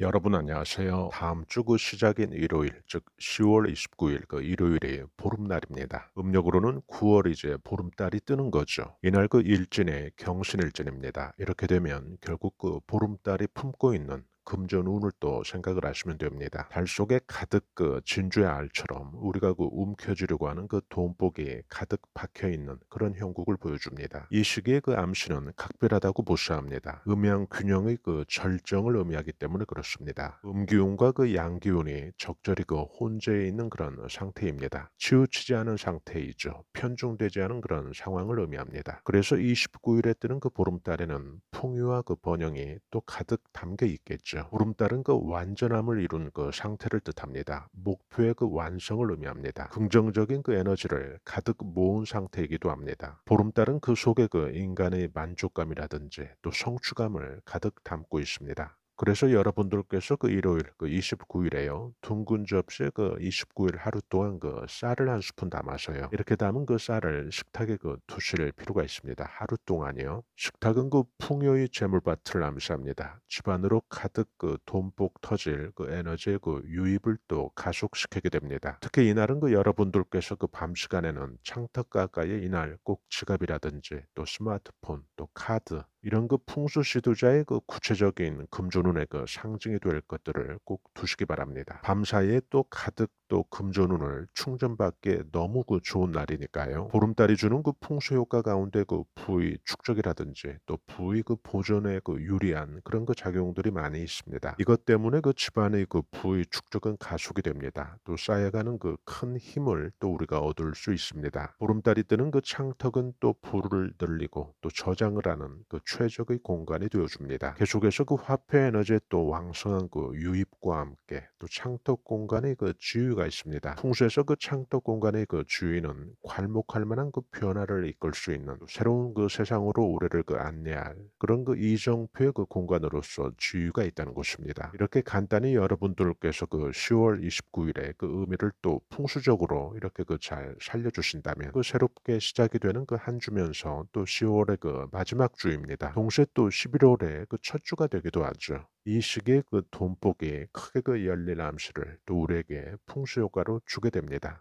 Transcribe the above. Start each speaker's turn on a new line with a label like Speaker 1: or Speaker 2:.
Speaker 1: 여러분 안녕하세요. 다음 주 그 시작인 일요일, 즉 10월 29일 그 일요일이 보름날입니다. 음력으로는 9월 이제 보름달이 뜨는 거죠. 이날 그 일진의 경신일진입니다. 이렇게 되면 결국 그 보름달이 품고 있는 금전운을 또 생각을 하시면 됩니다. 달 속에 가득 그 진주의 알처럼 우리가 그 움켜쥐려고 하는 그 돈복이 가득 박혀 있는 그런 형국을 보여줍니다. 이 시기에 그 암시는 각별하다고 보수합니다. 음양 균형의 그 절정을 의미하기 때문에 그렇습니다. 음기운과 그 양기운이 적절히 그 혼재해 있는 그런 상태입니다. 치우치지 않은 상태이죠. 편중되지 않은 그런 상황을 의미합니다. 그래서 29일에 뜨는 그 보름달에는 풍요와 그 번영이 또 가득 담겨 있겠죠. 오이죠 오름달은 그 완전함을 이룬 그 상태를 뜻합니다. 목표의 그 완성을 의미합니다. 긍정적인 그 에너지를 가득 모은 상태이기도 합니다. 보름달은 그 속에 그 인간의 만족감이라든지 또 성취감을 가득 담고 있습니다. 그래서 여러분들께서 그 일요일 그 29일에요. 둥근 접시에 그 29일 하루 동안 그 쌀을 한 스푼 담아서요. 이렇게 담은 그 쌀을 식탁에 그 두실 필요가 있습니다. 하루 동안이요. 식탁은 그 풍요의 재물밭을 암시합니다. 집안으로 가득 그 돈복 터질 그 에너지의 그 유입을 또 가속시키게 됩니다. 특히 이날은 그 여러분들께서 그 밤 시간에는 창턱 가까이 이날 꼭 지갑이라든지 또 스마트폰 또 카드 이런 그 풍수 시도자의그 구체적인 금조눈의 그 상징이 될 것들을 꼭 두시기 바랍니다. 밤사이에 또 가득 또 금조눈을 충전받기에 너무 그 좋은 날이니까요. 보름달이 주는 그 풍수 효과 가운데 그 부위 축적이라든지 또 부위 그 보존에 그 유리한 그런 그 작용들이 많이 있습니다. 이것 때문에 그 집안의 그 부위 축적은 가속이 됩니다. 또 쌓여가는 그 큰 힘을 또 우리가 얻을 수 있습니다. 보름달이 뜨는 그 창턱은 또 부를 늘리고 또 저장을 하는 그 최적의 공간이 되어줍니다. 계속해서 그 화폐 에너지의 또 왕성한 그 유입과 함께 또 창덕 공간의 그 지위가 있습니다. 풍수에서 그 창덕 공간의 그 지위는 괄목할 만한 그 변화를 이끌 수 있는 새로운 그 세상으로 우리를 그 안내할 그런 그 이정표의 그 공간으로서 지위가 있다는 것입니다. 이렇게 간단히 여러분들께서 그 10월 29일에 그 의미를 또 풍수적으로 이렇게 그 잘 살려주신다면 그 새롭게 시작이 되는 그 한 주면서 또 10월의 그 마지막 주입니다. 있니다 동시에 또 11월에 그 첫 주가 되기도 하죠. 이 시기에 그 돈복이 크게 그 열릴 암시를 또 우리에게 풍수 효과로 주게 됩니다.